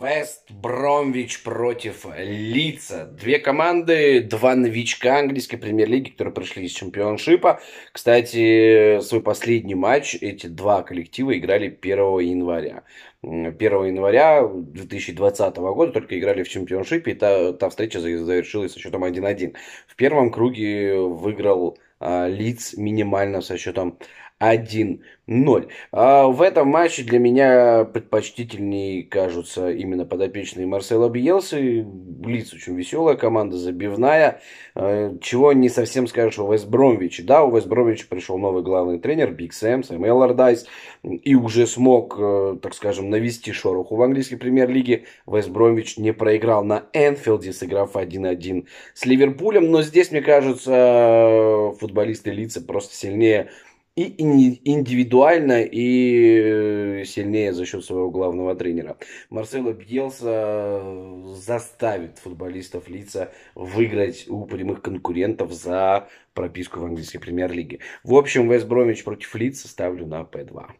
Вест Бромвич против Лица. Две команды, два новичка английской премьер-лиги, которые пришли из чемпионшипа. Кстати, свой последний матч эти два коллектива играли 1 января. 1 января 2020 года только играли в чемпионшипе, и та, та встреча завершилась со счетом 1-1. В первом круге выиграл а, Лиц минимально со счетом 1-0. А в этом матче для меня предпочтительнее кажутся именно подопечные Марсела Биелсы. Лиц очень веселая команда, забивная. А, чего не совсем скажешь о Вестбромвиче. Да, у Вестбромвича пришел новый главный тренер Биг Сэм, Сэм Эллардайс. И уже смог, э, так скажем, навести шороху в английской премьер-лиге. Вестбромвич не проиграл на Энфилде, сыграв 1-1 с Ливерпулем. Но здесь, мне кажется, футболисты лица просто сильнее и индивидуально, и э, сильнее за счет своего главного тренера. Марсело Бьелса э, заставит футболистов лица выиграть у прямых конкурентов за прописку в английской премьер-лиге. В общем, Вест Бромвич против лица ставлю на П2.